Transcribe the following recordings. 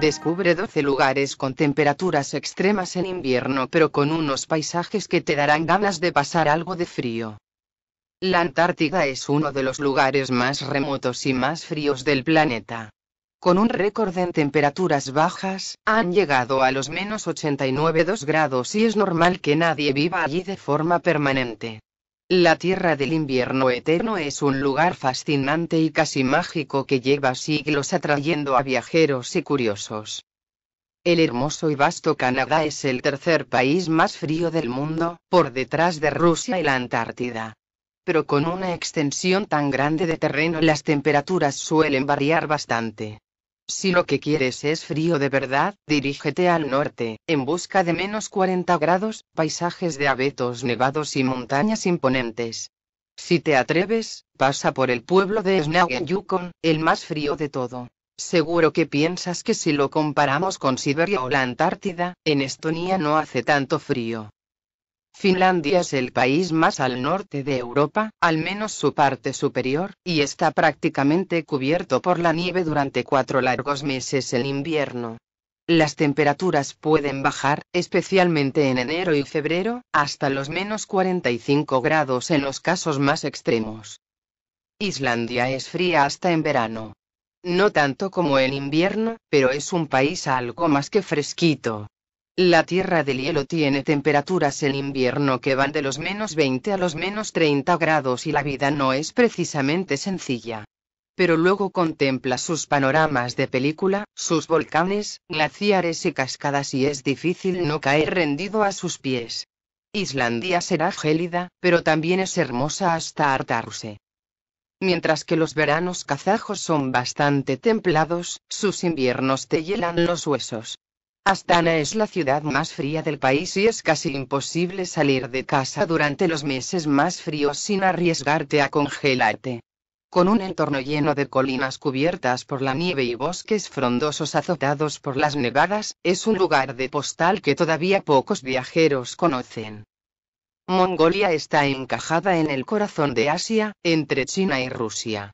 Descubre 12 lugares con temperaturas extremas en invierno pero con unos paisajes que te darán ganas de pasar algo de frío. La Antártida es uno de los lugares más remotos y más fríos del planeta. Con un récord en temperaturas bajas, han llegado a los menos 89,2 grados y es normal que nadie viva allí de forma permanente. La tierra del invierno eterno es un lugar fascinante y casi mágico que lleva siglos atrayendo a viajeros y curiosos. El hermoso y vasto Canadá es el tercer país más frío del mundo, por detrás de Rusia y la Antártida. Pero con una extensión tan grande de terreno las temperaturas suelen variar bastante. Si lo que quieres es frío de verdad, dirígete al norte, en busca de menos 40 grados, paisajes de abetos nevados y montañas imponentes. Si te atreves, pasa por el pueblo de Yukon, el más frío de todo. Seguro que piensas que si lo comparamos con Siberia o la Antártida, en Estonia no hace tanto frío. Finlandia es el país más al norte de Europa, al menos su parte superior, y está prácticamente cubierto por la nieve durante cuatro largos meses en invierno. Las temperaturas pueden bajar, especialmente en enero y febrero, hasta los menos 45 grados en los casos más extremos. Islandia es fría hasta en verano. No tanto como en invierno, pero es un país algo más que fresquito. La Tierra del Hielo tiene temperaturas en invierno que van de los menos 20 a los menos 30 grados y la vida no es precisamente sencilla. Pero luego contempla sus panoramas de película, sus volcanes, glaciares y cascadas y es difícil no caer rendido a sus pies. Islandia será gélida, pero también es hermosa hasta hartarse. Mientras que los veranos kazajos son bastante templados, sus inviernos te hielan los huesos. Astana es la ciudad más fría del país y es casi imposible salir de casa durante los meses más fríos sin arriesgarte a congelarte. Con un entorno lleno de colinas cubiertas por la nieve y bosques frondosos azotados por las nevadas, es un lugar de postal que todavía pocos viajeros conocen. Mongolia está encajada en el corazón de Asia, entre China y Rusia.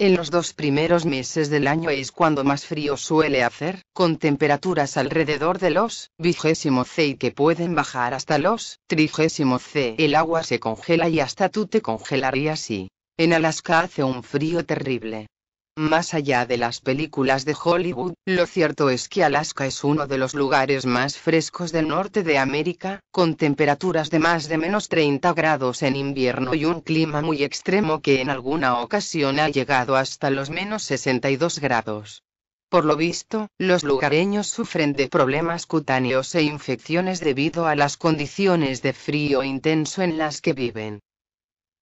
En los dos primeros meses del año es cuando más frío suele hacer, con temperaturas alrededor de los vigésimo C y que pueden bajar hasta los trigésimo C. El agua se congela y hasta tú te congelarías y en Alaska hace un frío terrible. Más allá de las películas de Hollywood, lo cierto es que Alaska es uno de los lugares más frescos del norte de América, con temperaturas de más de menos 30 grados en invierno y un clima muy extremo que en alguna ocasión ha llegado hasta los menos 62 grados. Por lo visto, los lugareños sufren de problemas cutáneos e infecciones debido a las condiciones de frío intenso en las que viven.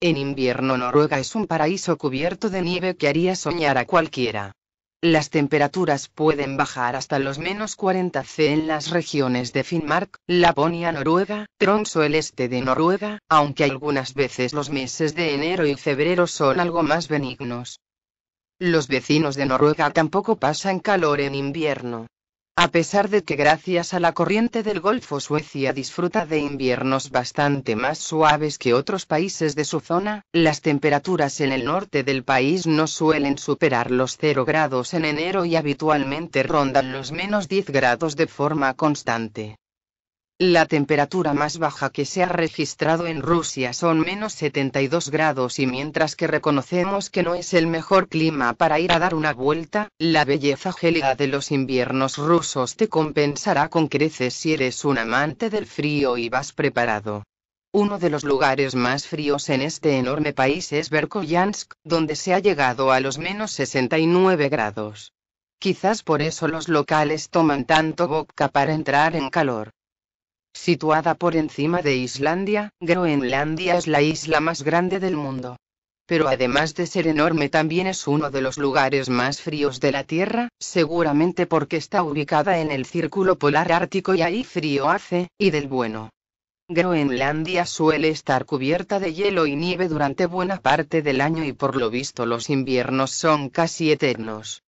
En invierno Noruega es un paraíso cubierto de nieve que haría soñar a cualquiera. Las temperaturas pueden bajar hasta los menos 40 C en las regiones de Finnmark, Laponia noruega, Tronso el este de Noruega, aunque algunas veces los meses de enero y febrero son algo más benignos. Los vecinos de Noruega tampoco pasan calor en invierno. A pesar de que gracias a la corriente del Golfo Suecia disfruta de inviernos bastante más suaves que otros países de su zona, las temperaturas en el norte del país no suelen superar los 0 grados en enero y habitualmente rondan los menos 10 grados de forma constante. La temperatura más baja que se ha registrado en Rusia son menos 72 grados y mientras que reconocemos que no es el mejor clima para ir a dar una vuelta, la belleza gélida de los inviernos rusos te compensará con creces si eres un amante del frío y vas preparado. Uno de los lugares más fríos en este enorme país es Berkoyansk, donde se ha llegado a los menos 69 grados. Quizás por eso los locales toman tanto vodka para entrar en calor. Situada por encima de Islandia, Groenlandia es la isla más grande del mundo. Pero además de ser enorme también es uno de los lugares más fríos de la Tierra, seguramente porque está ubicada en el Círculo Polar Ártico y ahí frío hace, y del bueno. Groenlandia suele estar cubierta de hielo y nieve durante buena parte del año y por lo visto los inviernos son casi eternos.